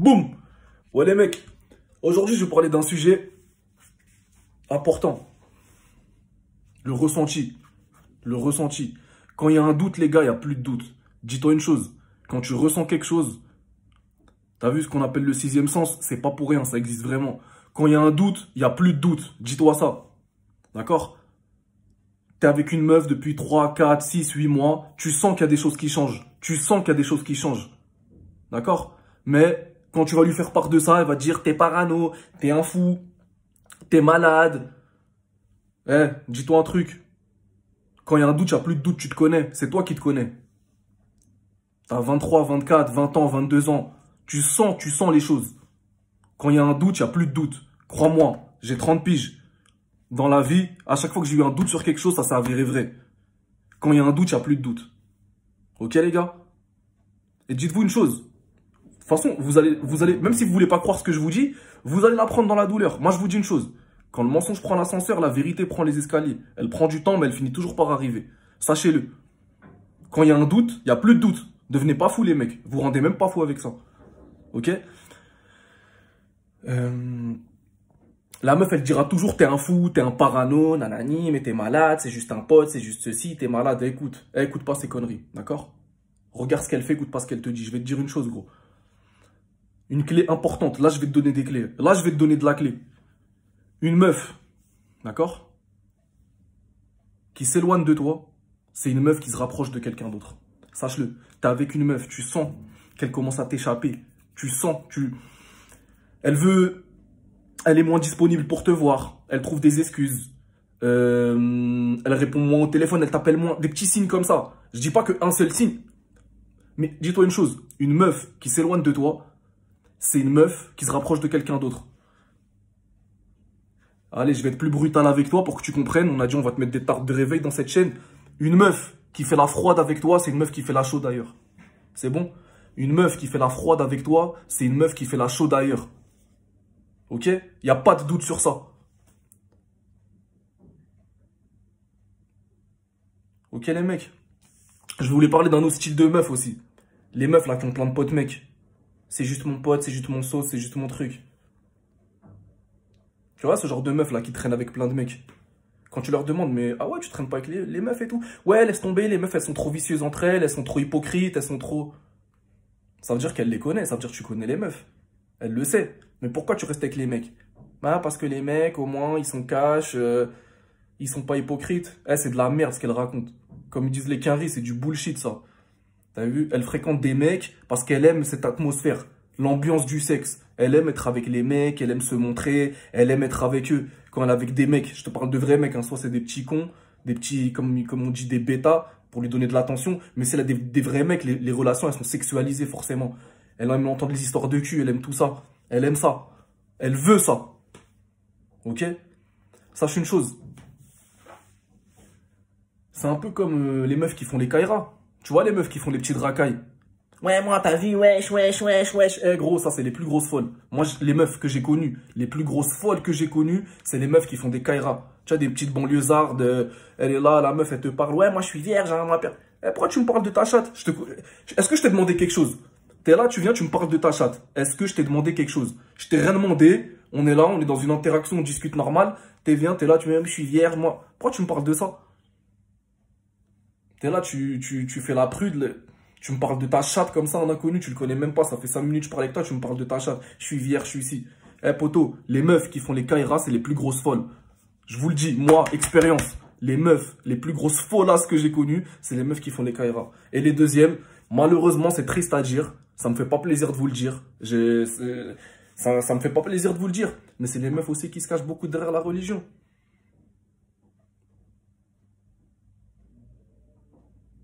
Boum Ouais les mecs, aujourd'hui je vais parler d'un sujet important. Le ressenti. Le ressenti. Quand il y a un doute, les gars, il n'y a plus de doute. Dis-toi une chose, quand tu ressens quelque chose, t'as vu ce qu'on appelle le sixième sens, c'est pas pour rien, ça existe vraiment. Quand il y a un doute, il n'y a plus de doute. Dis-toi ça. D'accord T'es avec une meuf depuis 3, 4, 6, 8 mois, tu sens qu'il y a des choses qui changent. Tu sens qu'il y a des choses qui changent. D'accord Mais quand tu vas lui faire part de ça, elle va dire t'es parano, t'es un fou, t'es malade. Eh, dis-toi un truc. Quand il y a un doute, tu n'y plus de doute, tu te connais. C'est toi qui te connais. T'as 23, 24, 20 ans, 22 ans. Tu sens, tu sens les choses. Quand il y a un doute, tu n'y a plus de doute. Crois-moi, j'ai 30 piges. Dans la vie, à chaque fois que j'ai eu un doute sur quelque chose, ça s'est avéré vrai. Quand il y a un doute, il n'y a plus de doute. Ok les gars Et dites-vous une chose, toute façon, vous allez, vous allez, même si vous voulez pas croire ce que je vous dis, vous allez l'apprendre dans la douleur. Moi, je vous dis une chose. Quand le mensonge prend l'ascenseur, la vérité prend les escaliers. Elle prend du temps, mais elle finit toujours par arriver. Sachez-le. Quand il y a un doute, il n'y a plus de doute. Devenez pas fou, les mecs. Vous, vous rendez même pas fou avec ça. Ok euh, La meuf, elle dira toujours t'es un fou, t'es un parano, nanani, mais t'es malade, c'est juste un pote, c'est juste ceci, t'es malade. Écoute, écoute pas ces conneries, d'accord Regarde ce qu'elle fait, écoute pas ce qu'elle te dit. Je vais te dire une chose, gros. Une clé importante. Là, je vais te donner des clés. Là, je vais te donner de la clé. Une meuf, d'accord Qui s'éloigne de toi, c'est une meuf qui se rapproche de quelqu'un d'autre. Sache-le. T'es avec une meuf, tu sens qu'elle commence à t'échapper. Tu sens, tu... Elle veut... Elle est moins disponible pour te voir. Elle trouve des excuses. Euh, elle répond moins au téléphone, elle t'appelle moins. Des petits signes comme ça. Je dis pas qu'un seul signe. Mais dis-toi une chose, une meuf qui s'éloigne de toi, c'est une meuf qui se rapproche de quelqu'un d'autre. Allez, je vais être plus brutal avec toi pour que tu comprennes. On a dit on va te mettre des tartes de réveil dans cette chaîne. Une meuf qui fait la froide avec toi, c'est une meuf qui fait la chaude d'ailleurs. C'est bon Une meuf qui fait la froide avec toi, c'est une meuf qui fait la chaude d'ailleurs. Ok Il n'y a pas de doute sur ça. Ok les mecs Je voulais parler d'un autre style de meuf aussi. Les meufs là qui ont plein de potes mecs c'est juste mon pote, c'est juste mon sauce, c'est juste mon truc. Tu vois, ce genre de meuf là qui traîne avec plein de mecs. Quand tu leur demandes, mais ah ouais, tu traînes pas avec les, meufs et tout. Ouais, laisse tomber, les meufs elles sont trop vicieuses entre elles, elles sont trop hypocrites, elles sont trop. Ça veut dire qu'elle les connaît, ça veut dire que tu connais les meufs. Elle le sait. Mais pourquoi tu restes avec les mecs Bah, parce que les mecs, au moins, ils sont cash, euh, ils sont pas hypocrites. Eh, c'est de la merde ce qu'elle raconte. Comme ils disent les quinries, c'est du bullshit ça. T'as vu Elle fréquente des mecs parce qu'elle aime cette atmosphère, l'ambiance du sexe. Elle aime être avec les mecs, elle aime se montrer, elle aime être avec eux. Quand elle est avec des mecs, je te parle de vrais mecs, hein, soit c'est des petits cons, des petits, comme, on dit, des bêtas pour lui donner de l'attention, mais c'est là des, vrais mecs, les, relations, elles sont sexualisées forcément. Elle aime entendre les histoires de cul, elle aime tout ça. Elle aime ça. Elle veut ça. Ok Sache une chose. C'est un peu comme euh, les meufs qui font les kairas. Tu vois les meufs qui font des petites racailles Ouais, moi, t'as vu, wesh, wesh, wesh, wesh. Eh, gros, ça, c'est les plus grosses folles. Moi, les meufs que j'ai connues, les plus grosses folles que j'ai connues, c'est les meufs qui font des kairas. Tu vois, des petites banlieusardes. Euh, elle est là, la meuf, elle te parle. Ouais, moi, je suis vierge, à hein, perdre. eh, pourquoi tu me parles de ta chatte Est-ce que je t'ai demandé quelque chose T'es là, tu viens, tu me parles de ta chatte. Est-ce que je t'ai demandé quelque chose Je t'ai rien demandé. On est là, on est dans une interaction, on discute normal. T'es viens, t'es là, tu me dis, je suis vierge, moi. Pourquoi tu me parles de ça T'es là, tu, fais la prude. Tu me parles de ta chatte comme ça, on a connu, tu le connais même pas. Ça fait 5 minutes, je parle avec toi, tu me parles de ta chatte. Je suis vierge, je suis ici. Eh poto, les meufs qui font les caïras, c'est les plus grosses folles. Je vous le dis, moi, expérience. Les meufs, les plus grosses folasses que j'ai connues, c'est les meufs qui font les caïras. Et les deuxièmes, malheureusement, c'est triste à dire. Ça me fait pas plaisir de vous le dire. Ça, ça me fait pas plaisir de vous le dire. Mais c'est les meufs aussi qui se cachent beaucoup derrière la religion.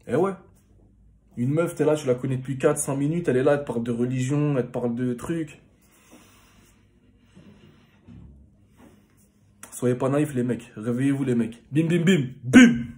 Eh ouais. Une meuf, t'es là, tu la connais depuis 4-5 minutes, elle est là, elle te parle de religion, elle te parle de trucs. Soyez pas naïfs les mecs, réveillez-vous les mecs. Bim bim bim, bim